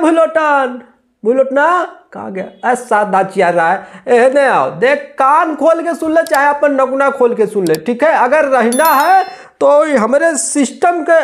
भूलोटन भूलोटना कहा गया ए सादा चिया रहा है एहने आओ देख कान खोल के सुन ले चाहे अपन नगुना खोल के सुन ले ठीक है अगर रहना है तो हमारे सिस्टम के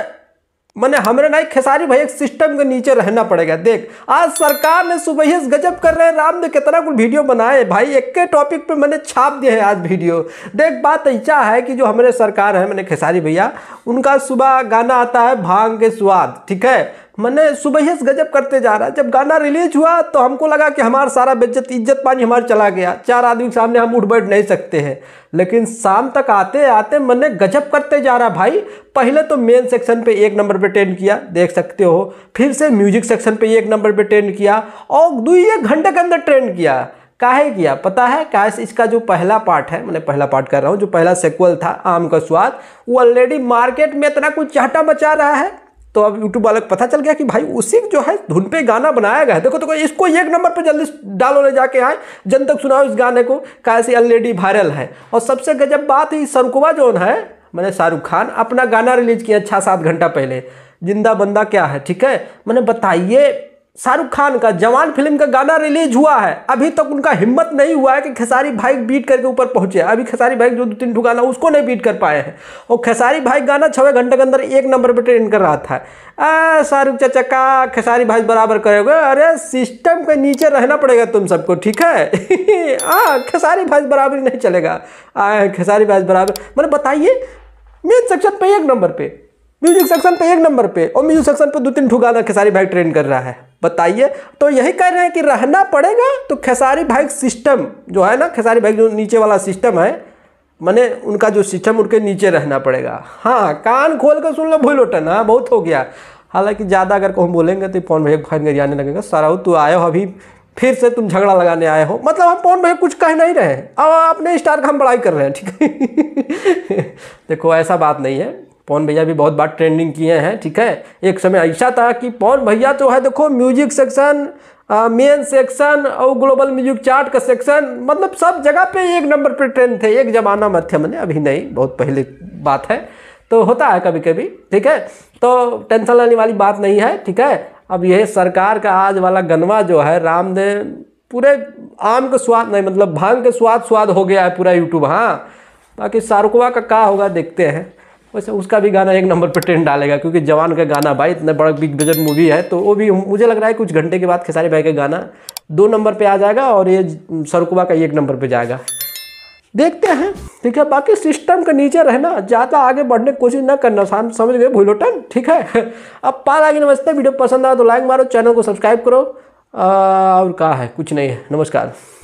मैंने हमारे नहीं खेसारी भाई एक सिस्टम के नीचे रहना पड़ेगा देख आज सरकार ने सुबह ही गजब कर रहे हैं राम ने कितना कुछ वीडियो बनाए भाई एक के टॉपिक पे मैंने छाप दिए हैं आज वीडियो देख बात ऐसा है कि जो हमारे सरकार है मैंने खेसारी भैया उनका सुबह गाना आता है भांग के स्वाद ठीक है मैंने सुबह से गजब करते जा रहा जब गाना रिलीज हुआ तो हमको लगा कि हमारा सारा बेज्जत इज्जत पानी हमारा चला गया चार आदमी के सामने हम उठ बैठ नहीं सकते हैं लेकिन शाम तक आते आते मैंने गजब करते जा रहा भाई पहले तो मेन सेक्शन पे एक नंबर पे टेंड किया देख सकते हो फिर से म्यूजिक सेक्शन पे एक नंबर पे टेंड किया और दो एक घंटे के अंदर ट्रेंड किया काहे किया पता है कैश इसका जो पहला पार्ट है मैंने पहला पार्ट कर रहा हूँ जो पहला सेक्वल था आम का स्वाद वो ऑलरेडी मार्केट में इतना कुछ चाहटा मचा रहा है तो अब यूट्यूब वाले को पता चल गया कि भाई उसी जो है धुन पे गाना बनाया गया है देखो तो इसको एक नंबर पर जल्दी डालो ले जाके आए जन तक सुनाओ इस गाने को कैसे ऑलरेडी वायरल है और सबसे गजब बात ही सरकुबा जोन है मैंने शाहरुख खान अपना गाना रिलीज किया छः सात घंटा पहले जिंदा बंदा क्या है ठीक है मैंने बताइए शाहरुख खान का जवान फिल्म का गाना रिलीज हुआ है अभी तक उनका हिम्मत नहीं हुआ है कि खेसारी भाई बीट करके ऊपर पहुंचे अभी खेसारी भाई जो दो तीन ठू गाना उसको नहीं बीट कर पाए हैं और खेसारी भाई गाना छः घंटे के अंदर एक नंबर पर ट्रेंड कर रहा था शाहरुख चाचा का खेसारी भाई बराबर करेगा अरे सिस्टम के नीचे रहना पड़ेगा तुम सबको ठीक है आ, खेसारी भाई बराबर नहीं चलेगा खेसारी भाई बराबर मैंने मतलब बताइए मेन सेक्शन पर एक नंबर पर म्यूजिक सेक्शन पे एक नंबर पे और म्यूजिक सेक्शन पे दो तीन ठू गाना खेसारी भाई ट्रेन कर रहा है बताइए तो यही कह रहे हैं कि रहना पड़ेगा तो खेसारी भाई सिस्टम जो है ना खेसारी भाई जो नीचे वाला सिस्टम है मैंने उनका जो सिस्टम उनके नीचे रहना पड़ेगा हाँ कान खोल कर सुन लो भूल उठन हाँ बहुत हो गया हालांकि ज़्यादा अगर को हम बोलेंगे तो पवन भाई फाइन जाने लगेगा सारा तू आए हो अभी फिर से तुम झगड़ा लगाने आए हो मतलब हम पवन भाई कुछ कह नहीं रहे हैं अब अपने स्टार का हम बड़ाई कर रहे हैं ठीक है देखो ऐसा बात नहीं है पवन भैया भी बहुत बार ट्रेंडिंग किए हैं ठीक है एक समय ऐसा था कि पवन भैया जो तो है देखो म्यूजिक सेक्शन मेन सेक्शन और ग्लोबल म्यूजिक चार्ट का सेक्शन मतलब सब जगह पे एक नंबर पे ट्रेंड थे एक ज़माना मध्यम ने मैंने अभी नहीं बहुत पहले बात है तो होता है कभी कभी ठीक है तो टेंशन लेने वाली बात नहीं है ठीक है अब यह सरकार का आज वाला गनवा जो है रामदेव पूरे आम का स्वाद नहीं मतलब भांग के स्वाद स्वाद हो गया है पूरा यूट्यूब हाँ बाकी शाहरुखवा का का होगा देखते हैं वैसे उसका भी गाना एक नंबर पर ट्रेंड डालेगा क्योंकि जवान का गाना भाई इतना बड़ा बिग बजट मूवी है तो वो भी मुझे लग रहा है कुछ घंटे के बाद खेसारी भाई का गाना दो नंबर पे आ जाएगा और ये सरकुबा का एक नंबर पे जाएगा देखते हैं ठीक है बाकी सिस्टम का नीचे रहना ज़्यादा आगे बढ़ने की कोशिश ना करना शाम समझ गए भूलो टन ठीक है अब पाल आगे नमस्ते वीडियो पसंद आया तो लाइक मारो चैनल को सब्सक्राइब करो और कहा है कुछ नहीं है नमस्कार